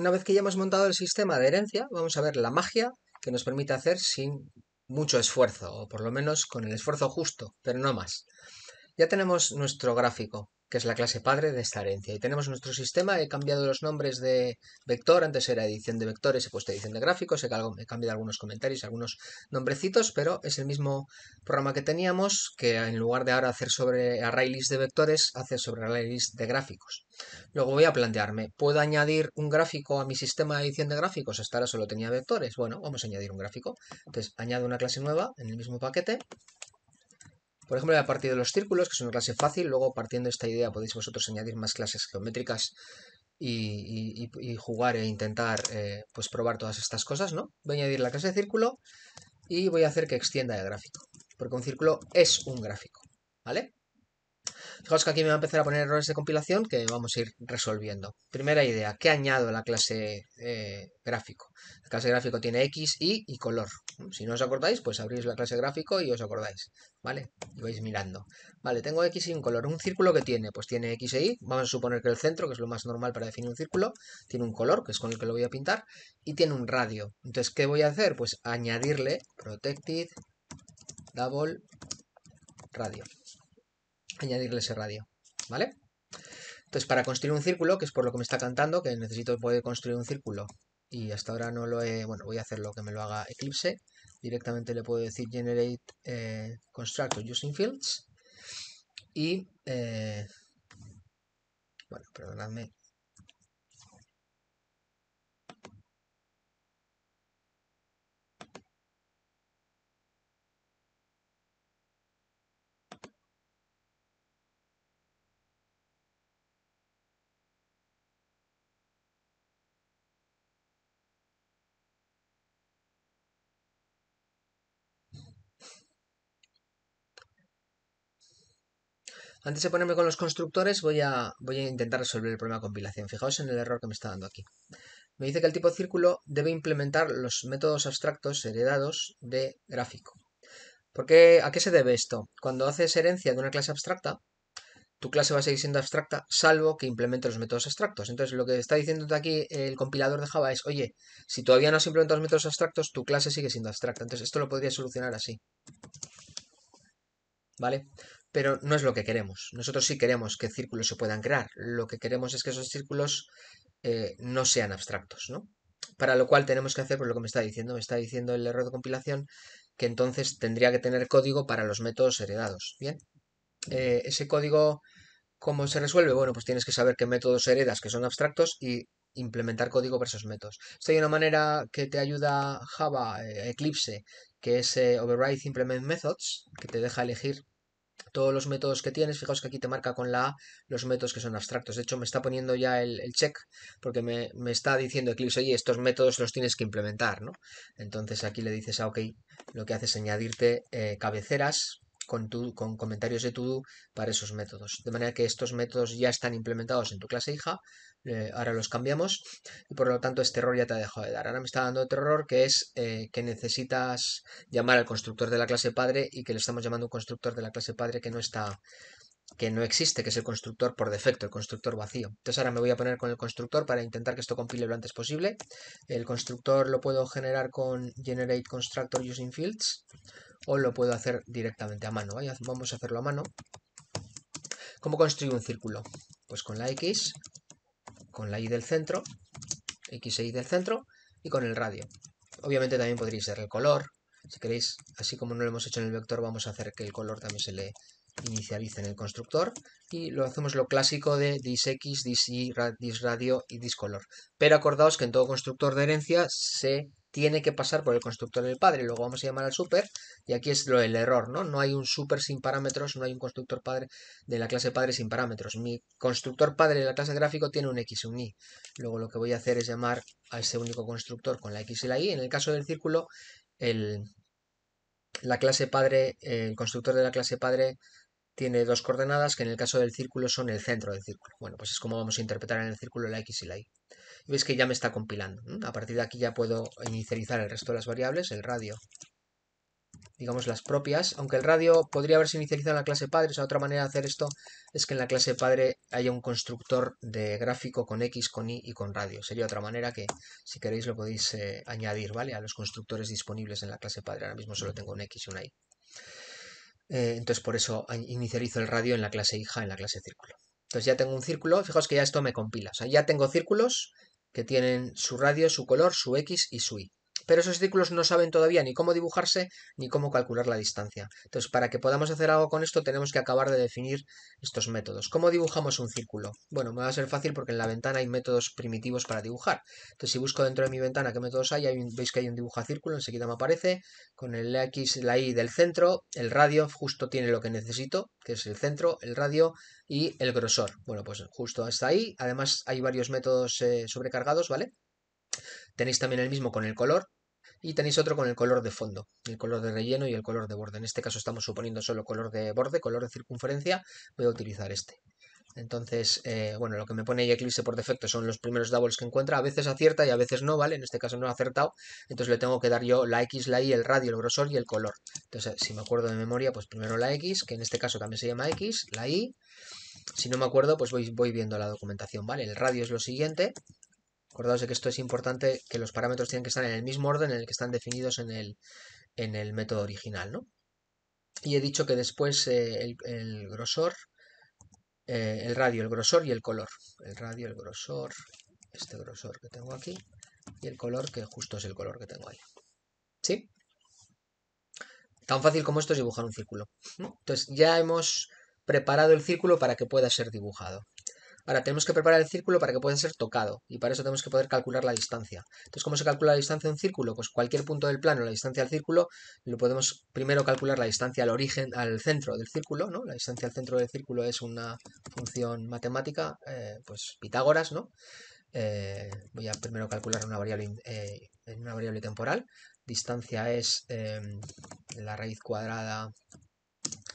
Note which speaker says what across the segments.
Speaker 1: Una vez que ya hemos montado el sistema de herencia, vamos a ver la magia que nos permite hacer sin mucho esfuerzo, o por lo menos con el esfuerzo justo, pero no más. Ya tenemos nuestro gráfico que es la clase padre de esta herencia. Y tenemos nuestro sistema, he cambiado los nombres de vector, antes era edición de vectores, he puesto edición de gráficos, he cambiado algunos comentarios, algunos nombrecitos, pero es el mismo programa que teníamos, que en lugar de ahora hacer sobre array list de vectores, hace sobre array list de gráficos. Luego voy a plantearme, ¿puedo añadir un gráfico a mi sistema de edición de gráficos? Hasta ahora solo tenía vectores. Bueno, vamos a añadir un gráfico. Entonces, añado una clase nueva en el mismo paquete, por ejemplo, a partir de los círculos, que es una clase fácil, luego partiendo de esta idea podéis vosotros añadir más clases geométricas y, jugar e intentar eh, pues probar todas estas cosas, ¿no? Voy a añadir la clase de círculo y voy a hacer que extienda el gráfico, porque un círculo es un gráfico, ¿vale? Fijaos que aquí me va a empezar a poner errores de compilación que vamos a ir resolviendo. Primera idea, ¿qué añado a la clase eh, gráfico? La clase gráfico tiene X, Y y color. Si no os acordáis, pues abrís la clase gráfico y os acordáis, ¿vale? Y vais mirando. Vale, tengo X y un color. ¿Un círculo que tiene? Pues tiene X e Y. Vamos a suponer que el centro, que es lo más normal para definir un círculo, tiene un color, que es con el que lo voy a pintar, y tiene un radio. Entonces, ¿qué voy a hacer? Pues añadirle protected double radio añadirle ese radio, ¿vale? Entonces, para construir un círculo, que es por lo que me está cantando, que necesito poder construir un círculo, y hasta ahora no lo he... Bueno, voy a hacerlo que me lo haga Eclipse. Directamente le puedo decir generate eh, constructor using fields. Y... Eh, bueno, perdonadme Antes de ponerme con los constructores, voy a, intentar resolver el problema de compilación. Fijaos en el error que me está dando aquí. Me dice que el tipo círculo debe implementar los métodos abstractos heredados de gráfico. ¿Por qué, ¿A qué se debe esto? Cuando haces herencia de una clase abstracta, tu clase va a seguir siendo abstracta, salvo que implemente los métodos abstractos. Entonces, lo que está diciéndote aquí el compilador de Java es, oye, si todavía no has implementado los métodos abstractos, tu clase sigue siendo abstracta. Entonces, esto lo podría solucionar así. ¿Vale? pero no es lo que queremos. Nosotros sí queremos que círculos se puedan crear, lo que queremos es que esos círculos eh, no sean abstractos, ¿no? Para lo cual tenemos que hacer, por pues, lo que me está diciendo, me está diciendo el error de compilación, que entonces tendría que tener código para los métodos heredados, ¿bien? Eh, ese código, ¿cómo se resuelve? Bueno, pues tienes que saber qué métodos heredas, que son abstractos, y implementar código para esos métodos. Esto hay una manera que te ayuda Java, eh, Eclipse, que es Override Implement Methods, que te deja elegir todos los métodos que tienes. Fijaos que aquí te marca con la A los métodos que son abstractos. De hecho, me está poniendo ya el, check porque me, está diciendo Eclipse, oye, estos métodos los tienes que implementar, ¿no? Entonces aquí le dices a ah, OK, lo que hace es añadirte eh, cabeceras con, tu, con comentarios de todo para esos métodos. De manera que estos métodos ya están implementados en tu clase hija eh, ahora los cambiamos, y por lo tanto este error ya te ha dejado de dar. Ahora me está dando otro error que es eh, que necesitas llamar al constructor de la clase padre y que le estamos llamando un constructor de la clase padre que no está que no existe, que es el constructor por defecto, el constructor vacío. Entonces ahora me voy a poner con el constructor para intentar que esto compile lo antes posible. El constructor lo puedo generar con generate constructor using fields o lo puedo hacer directamente a mano. Vamos a hacerlo a mano. ¿Cómo construyo un círculo? Pues con la X con la y del centro, x e y del centro, y con el radio. Obviamente también podría ser el color, si queréis, así como no lo hemos hecho en el vector, vamos a hacer que el color también se le inicialice en el constructor, y lo hacemos lo clásico de disx, disradio y discolor. Pero acordaos que en todo constructor de herencia se tiene que pasar por el constructor del padre, luego vamos a llamar al super, y aquí es lo, el error, ¿no? No hay un super sin parámetros, no hay un constructor padre de la clase padre sin parámetros. Mi constructor padre de la clase gráfico tiene un x y un y. Luego lo que voy a hacer es llamar a ese único constructor con la x y la y. En el caso del círculo, la clase padre, el constructor de la clase padre tiene dos coordenadas que en el caso del círculo son el centro del círculo. Bueno, pues es como vamos a interpretar en el círculo la x y la y. Veis que ya me está compilando. A partir de aquí ya puedo inicializar el resto de las variables, el radio, digamos las propias, aunque el radio podría haberse inicializado en la clase padre, o otra manera de hacer esto es que en la clase padre haya un constructor de gráfico con x, con y y con radio. Sería otra manera que, si queréis, lo podéis eh, añadir, ¿vale? A los constructores disponibles en la clase padre. Ahora mismo solo tengo un x y un y. Eh, entonces, por eso inicializo el radio en la clase hija, en la clase círculo. Entonces ya tengo un círculo, fijaos que ya esto me compila. O sea, ya tengo círculos que tienen su radio, su color, su X y su Y pero esos círculos no saben todavía ni cómo dibujarse ni cómo calcular la distancia. Entonces, para que podamos hacer algo con esto, tenemos que acabar de definir estos métodos. ¿Cómo dibujamos un círculo? Bueno, me va a ser fácil porque en la ventana hay métodos primitivos para dibujar. Entonces, si busco dentro de mi ventana qué métodos hay, veis que hay un dibujo a círculo, enseguida me aparece, con el X, la Y del centro, el radio justo tiene lo que necesito, que es el centro, el radio y el grosor. Bueno, pues justo hasta ahí. Además, hay varios métodos eh, sobrecargados, ¿vale? Tenéis también el mismo con el color, y tenéis otro con el color de fondo, el color de relleno y el color de borde. En este caso estamos suponiendo solo color de borde, color de circunferencia, voy a utilizar este. Entonces, eh, bueno, lo que me pone Eclipse por defecto son los primeros doubles que encuentra. A veces acierta y a veces no, ¿vale? En este caso no ha acertado. Entonces le tengo que dar yo la X, la Y, el radio, el grosor y el color. Entonces, si me acuerdo de memoria, pues primero la X, que en este caso también se llama X, la Y. Si no me acuerdo, pues voy, voy viendo la documentación, ¿vale? El radio es lo siguiente. Acordaos que esto es importante, que los parámetros tienen que estar en el mismo orden en el que están definidos en el, método original, ¿no? Y he dicho que después eh, el, grosor, eh, el radio, el grosor y el color. El radio, el grosor, este grosor que tengo aquí, y el color que justo es el color que tengo ahí. ¿Sí? Tan fácil como esto es dibujar un círculo. Entonces ya hemos preparado el círculo para que pueda ser dibujado. Ahora, tenemos que preparar el círculo para que pueda ser tocado, y para eso tenemos que poder calcular la distancia. Entonces, ¿cómo se calcula la distancia de un círculo? Pues cualquier punto del plano, la distancia al círculo, lo podemos primero calcular la distancia al origen, al centro del círculo, ¿no? La distancia al centro del círculo es una función matemática, eh, pues Pitágoras, ¿no? Eh, voy a primero calcular una variable, eh, una variable temporal. Distancia es la raíz cuadrada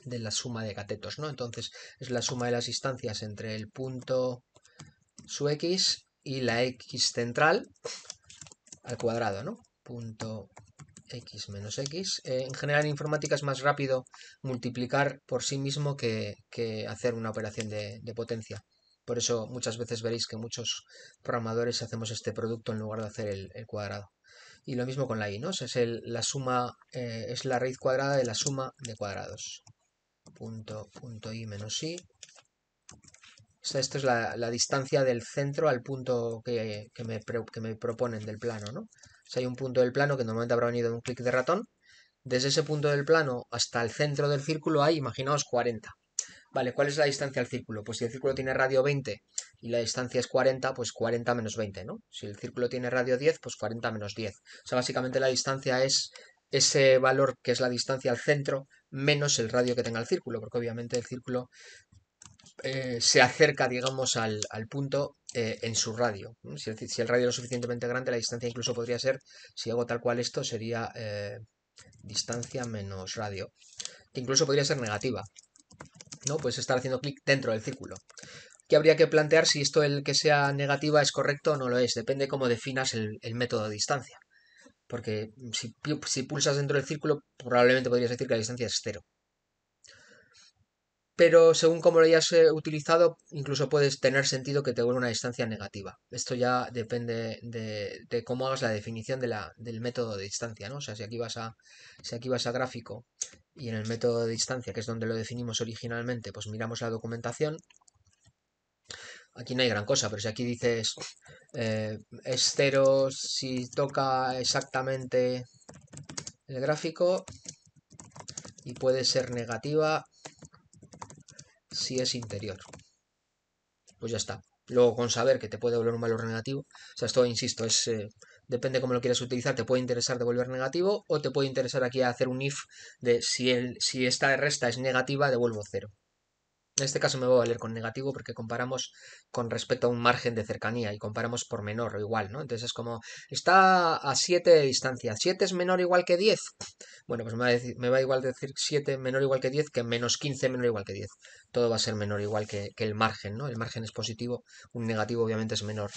Speaker 1: de la suma de catetos, ¿no? Entonces es la suma de las distancias entre el punto su x y la x central al cuadrado, ¿no? Punto x menos x. Eh, en general en informática es más rápido multiplicar por sí mismo que, hacer una operación de, potencia. Por eso muchas veces veréis que muchos programadores hacemos este producto en lugar de hacer el, cuadrado. Y lo mismo con la y, ¿no? Es, la suma, eh, es la raíz cuadrada de la suma de cuadrados punto, punto i menos i. Esto es la, distancia del centro al punto que, me, proponen del plano, ¿no? O sea, hay un punto del plano que normalmente habrá venido de un clic de ratón. Desde ese punto del plano hasta el centro del círculo hay, imaginaos, 40. Vale, ¿cuál es la distancia al círculo? Pues si el círculo tiene radio 20 y la distancia es 40, pues 40 menos 20, ¿no? Si el círculo tiene radio 10, pues 40 menos 10. O sea, básicamente la distancia es ese valor que es la distancia al centro menos el radio que tenga el círculo, porque obviamente el círculo eh, se acerca, digamos, al, punto eh, en su radio. Si el, radio es lo suficientemente grande, la distancia incluso podría ser, si hago tal cual esto, sería eh, distancia menos radio, que incluso podría ser negativa. ¿no? Puedes estar haciendo clic dentro del círculo. qué habría que plantear si esto el que sea negativa es correcto o no lo es. Depende cómo definas el método de distancia porque si, pulsas dentro del círculo probablemente podrías decir que la distancia es cero. Pero según cómo lo hayas eh, utilizado, incluso puedes tener sentido que te vuelva una distancia negativa. Esto ya depende de, cómo hagas la definición del método de distancia, ¿no? O sea, si aquí vas a, si aquí vas a gráfico y en el método de distancia, que es donde lo definimos originalmente, pues miramos la documentación aquí no hay gran cosa, pero si aquí dices eh, es cero si toca exactamente el gráfico y puede ser negativa si es interior. Pues ya está. Luego con saber que te puede devolver un valor negativo. O sea, esto, insisto, es... Eh, depende cómo lo quieras utilizar, te puede interesar devolver negativo o te puede interesar aquí hacer un if de si, el, si esta resta es negativa, devuelvo cero, en este caso me voy a valer con negativo porque comparamos con respecto a un margen de cercanía y comparamos por menor o igual, ¿no? Entonces es como, está a 7 de distancia, ¿7 es menor o igual que 10? Bueno, pues me va, a igual decir 7 menor o igual que 10 que menos 15 menor o igual que 10. Todo va a ser menor o igual que, el margen, ¿no? El margen es positivo, un negativo obviamente es menor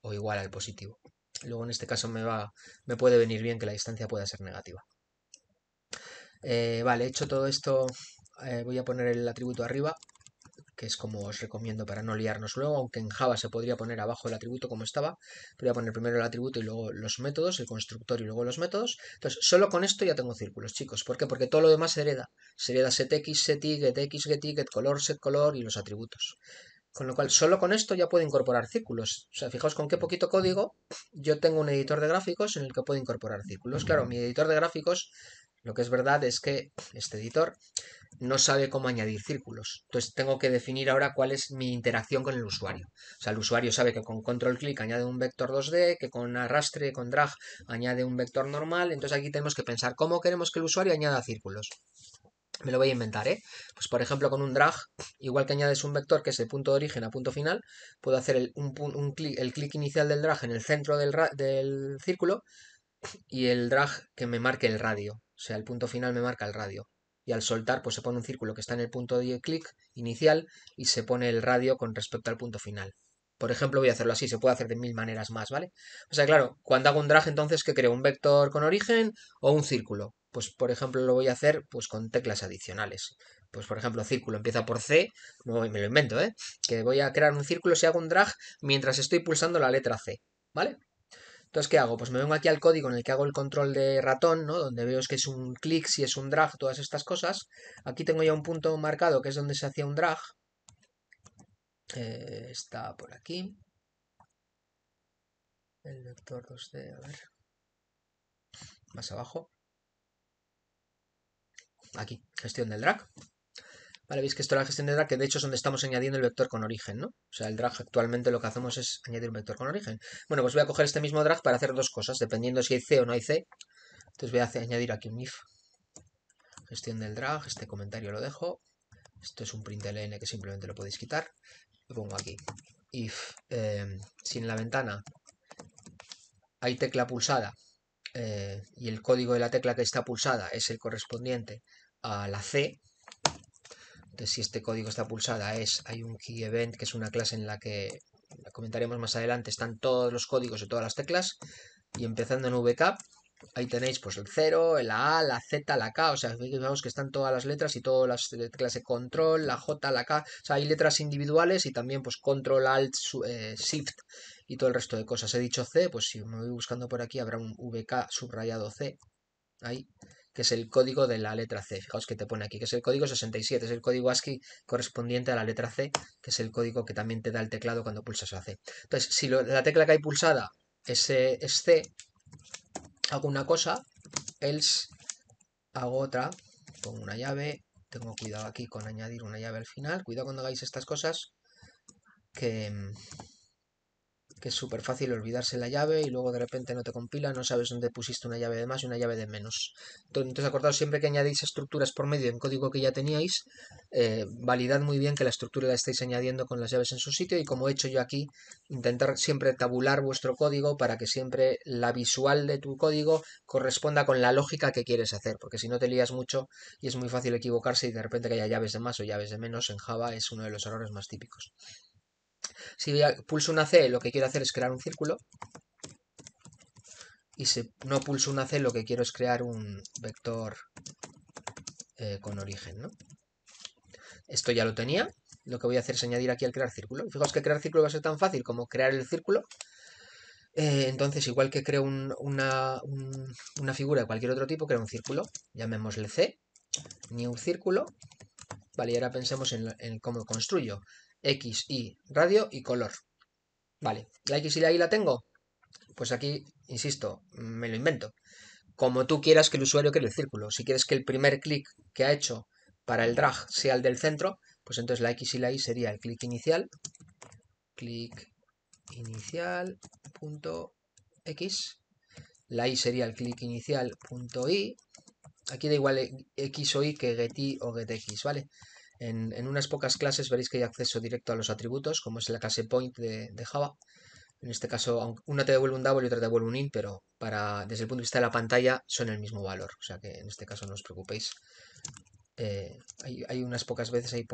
Speaker 1: o igual al positivo. Luego en este caso me, va, me puede venir bien que la distancia pueda ser negativa. Eh, vale, hecho todo esto, eh, voy a poner el atributo arriba que es como os recomiendo para no liarnos luego, aunque en Java se podría poner abajo el atributo como estaba, pero voy a poner primero el atributo y luego los métodos, el constructor y luego los métodos. Entonces, solo con esto ya tengo círculos, chicos. ¿Por qué? Porque todo lo demás se hereda. Se hereda setx, setY, getx, getY, getColor, setColor y los atributos. Con lo cual, solo con esto ya puedo incorporar círculos. O sea, fijaos con qué poquito código yo tengo un editor de gráficos en el que puedo incorporar círculos. Claro, mi editor de gráficos, lo que es verdad es que este editor no sabe cómo añadir círculos. Entonces tengo que definir ahora cuál es mi interacción con el usuario. O sea, el usuario sabe que con control clic añade un vector 2D, que con arrastre, con drag añade un vector normal. Entonces aquí tenemos que pensar cómo queremos que el usuario añada círculos me lo voy a inventar, ¿eh? Pues por ejemplo con un drag, igual que añades un vector que es de punto de origen a punto final, puedo hacer el, un, clic, el inicial del drag en el centro del, del círculo y el drag que me marque el radio, o sea, el punto final me marca el radio. Y al soltar, pues se pone un círculo que está en el punto de clic inicial y se pone el radio con respecto al punto final. Por ejemplo, voy a hacerlo así, se puede hacer de mil maneras más, ¿vale? O sea, claro, cuando hago un drag, entonces, ¿qué creo? ¿Un vector con origen o un círculo? pues por ejemplo lo voy a hacer pues con teclas adicionales. Pues por ejemplo, círculo empieza por C, me lo invento, ¿eh? Que voy a crear un círculo si hago un drag mientras estoy pulsando la letra C, ¿vale? Entonces, ¿qué hago? Pues me vengo aquí al código en el que hago el control de ratón, ¿no? Donde veo que es un clic, si es un drag, todas estas cosas. Aquí tengo ya un punto marcado que es donde se hacía un drag. Eh, está por aquí. El vector 2D, a ver. Más abajo aquí, gestión del drag. Vale, veis que esto es la gestión del drag, que de hecho es donde estamos añadiendo el vector con origen, ¿no? O sea, el drag actualmente lo que hacemos es añadir un vector con origen. Bueno, pues voy a coger este mismo drag para hacer dos cosas, dependiendo si hay C o no hay C. Entonces voy a añadir aquí un if. Gestión del drag, este comentario lo dejo. Esto es un println que simplemente lo podéis quitar. Lo pongo aquí. If, eh, si la ventana hay tecla pulsada eh, y el código de la tecla que está pulsada es el correspondiente a la C. Entonces, si este código está pulsada, es hay un key event, que es una clase en la que comentaremos más adelante, están todos los códigos de todas las teclas. Y empezando en VK, ahí tenéis pues el 0, el A, la Z, la K, o sea, vemos que están todas las letras y todas las teclas de control, la J, la K, o sea, hay letras individuales y también pues control, alt, eh, shift y todo el resto de cosas. He dicho C, pues si me voy buscando por aquí habrá un VK subrayado C, ahí, que es el código de la letra C. Fijaos que te pone aquí, que es el código 67, es el código ASCII correspondiente a la letra C, que es el código que también te da el teclado cuando pulsas la C. Entonces, si la tecla que hay pulsada es, eh, es C, hago una cosa, else hago otra, pongo una llave, tengo cuidado aquí con añadir una llave al final, cuidado cuando hagáis estas cosas, que mm, que es súper fácil olvidarse la llave y luego de repente no te compila, no sabes dónde pusiste una llave de más y una llave de menos. Entonces acordaos siempre que añadís estructuras por medio en código que ya teníais, eh, validad muy bien que la estructura la estáis añadiendo con las llaves en su sitio y como he hecho yo aquí, intentar siempre tabular vuestro código para que siempre la visual de tu código corresponda con la lógica que quieres hacer, porque si no te lías mucho y es muy fácil equivocarse y de repente que haya llaves de más o llaves de menos en Java es uno de los errores más típicos. Si pulso una C, lo que quiero hacer es crear un círculo. Y si no pulso una C, lo que quiero es crear un vector eh, con origen, Esto ya lo tenía. Lo que voy a hacer es añadir aquí al crear círculo. Fijaos que crear círculo va a ser tan fácil como crear el círculo. Eh, entonces, igual que creo una, figura de cualquier otro tipo, creo un círculo. Llamémosle C. New círculo. Vale, y ahora pensemos en, en, cómo construyo. X, Y, radio y color. Vale, la X y la Y la tengo. Pues aquí, insisto, me lo invento. Como tú quieras que el usuario cree el círculo. Si quieres que el primer clic que ha hecho para el drag sea el del centro, pues entonces la X y la Y sería el clic inicial, clic inicial, punto X, la y sería el clic inicial, punto Y, aquí da igual X o Y que get Y o x ¿vale? En, unas pocas clases veréis que hay acceso directo a los atributos, como es la clase point de, Java. En este caso, una te devuelve un double y otra te devuelve un int, pero para, desde el punto de vista de la pantalla son el mismo valor. O sea que en este caso no os preocupéis. Eh, hay, unas pocas veces, hay,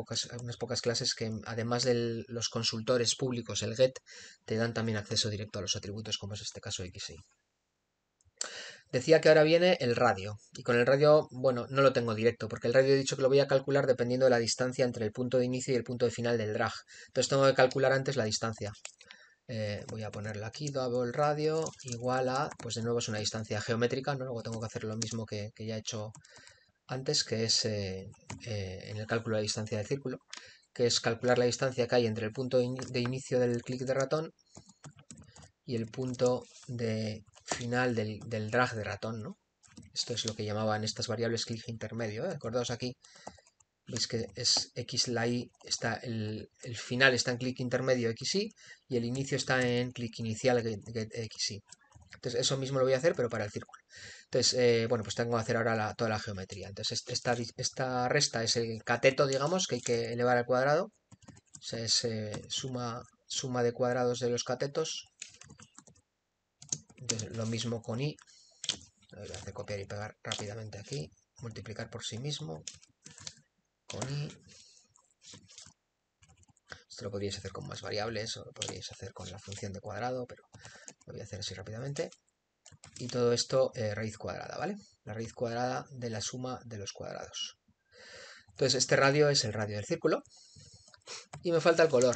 Speaker 1: unas pocas clases que además de los consultores públicos, el get, te dan también acceso directo a los atributos, como es este caso XY. Decía que ahora viene el radio, y con el radio, bueno, no lo tengo directo, porque el radio he dicho que lo voy a calcular dependiendo de la distancia entre el punto de inicio y el punto de final del drag. Entonces tengo que calcular antes la distancia. Eh, voy a ponerlo aquí, el radio, igual a, pues de nuevo es una distancia geométrica, ¿no? Luego tengo que hacer lo mismo que, ya he hecho antes, que es eh, eh, en el cálculo de la distancia del círculo, que es calcular la distancia que hay entre el punto de inicio del clic de ratón y el punto de final del, del, drag de ratón, ¿no? Esto es lo que llamaban estas variables clic intermedio, ¿eh? Acordaos aquí, veis que es x la y, está el, final está en clic intermedio x y el inicio está en clic inicial x y Entonces eso mismo lo voy a hacer, pero para el círculo. Entonces, eh, bueno, pues tengo que hacer ahora toda la geometría. Entonces esta, esta resta es el cateto, digamos, que hay que elevar al cuadrado. O sea, es eh, suma, suma de cuadrados de los catetos lo mismo con i. Lo voy a hacer copiar y pegar rápidamente aquí. Multiplicar por sí mismo. Con i. Esto lo podríais hacer con más variables o lo podríais hacer con la función de cuadrado, pero lo voy a hacer así rápidamente. Y todo esto eh, raíz cuadrada, ¿vale? La raíz cuadrada de la suma de los cuadrados. Entonces, este radio es el radio del círculo. Y me falta el color.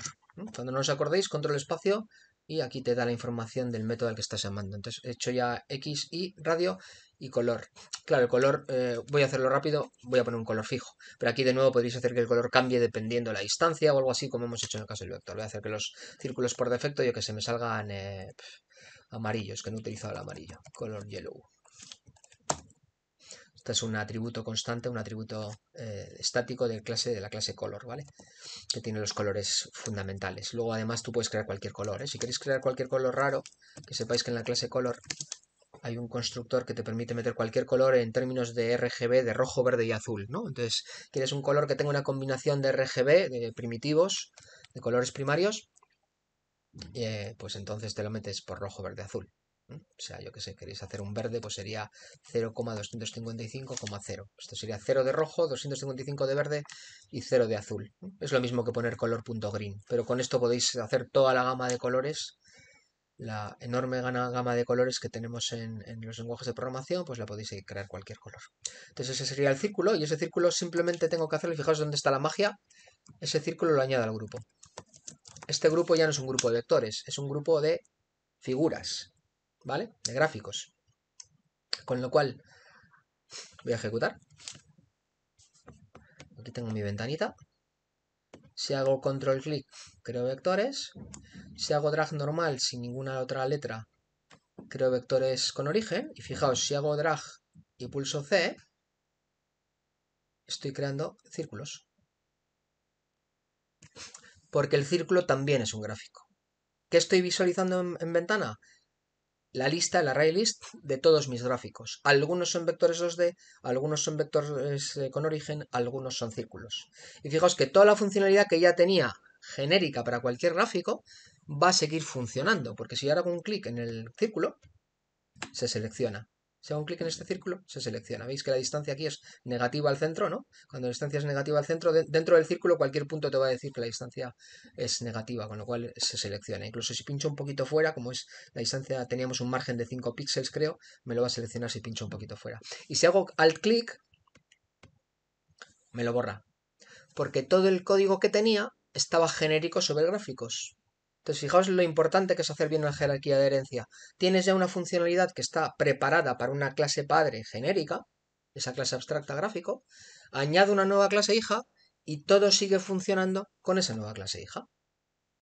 Speaker 1: Cuando no os acordéis, control espacio, y aquí te da la información del método al que estás llamando. Entonces he hecho ya X, Y, radio y color. Claro, el color, eh, voy a hacerlo rápido, voy a poner un color fijo. Pero aquí de nuevo podéis hacer que el color cambie dependiendo la distancia o algo así, como hemos hecho en el caso del vector. Voy a hacer que los círculos por defecto, yo que se me salgan eh, amarillos, que no he utilizado el amarillo, color yellow. Este es un atributo constante, un atributo eh, estático de, la clase color, ¿vale? Que tiene los colores fundamentales. Luego, además, tú puedes crear cualquier color. ¿eh? Si queréis crear cualquier color raro, que sepáis que en la clase color hay un constructor que te permite meter cualquier color en términos de RGB de rojo, verde y azul, ¿no? Entonces, quieres un color que tenga una combinación de RGB, de primitivos, de colores primarios, eh, pues entonces te lo metes por rojo, verde, azul. O sea, yo que sé, queréis hacer un verde, pues sería 0,255,0. Esto sería 0 de rojo, 255 de verde y 0 de azul. Es lo mismo que poner color.green, pero con esto podéis hacer toda la gama de colores la enorme gama de colores que tenemos en, en, los lenguajes de programación, pues la podéis crear cualquier color. Entonces ese sería el círculo, y ese círculo simplemente tengo que hacerlo, fijaos dónde está la magia, ese círculo lo añado al grupo. Este grupo ya no es un grupo de vectores, es un grupo de figuras. ¿vale? De gráficos. Con lo cual, voy a ejecutar. Aquí tengo mi ventanita. Si hago control clic, creo vectores. Si hago drag normal sin ninguna otra letra, creo vectores con origen. Y fijaos, si hago drag y pulso C, estoy creando círculos. Porque el círculo también es un gráfico. ¿Qué estoy visualizando en, en ventana? la lista, el array list de todos mis gráficos. Algunos son vectores 2D, algunos son vectores eh, con origen, algunos son círculos. Y fijaos que toda la funcionalidad que ya tenía genérica para cualquier gráfico va a seguir funcionando, porque si yo hago un clic en el círculo, se selecciona. Si hago un clic en este círculo, se selecciona. Veis que la distancia aquí es negativa al centro, ¿no? Cuando la distancia es negativa al centro, dentro del círculo cualquier punto te va a decir que la distancia es negativa, con lo cual se selecciona. Incluso si pincho un poquito fuera, como es la distancia, teníamos un margen de 5 píxeles, creo, me lo va a seleccionar si pincho un poquito fuera. Y si hago alt clic, me lo borra. Porque todo el código que tenía estaba genérico sobre gráficos. Entonces, fijaos lo importante que es hacer bien la jerarquía de herencia. Tienes ya una funcionalidad que está preparada para una clase padre genérica, esa clase abstracta gráfico, añade una nueva clase hija y todo sigue funcionando con esa nueva clase hija.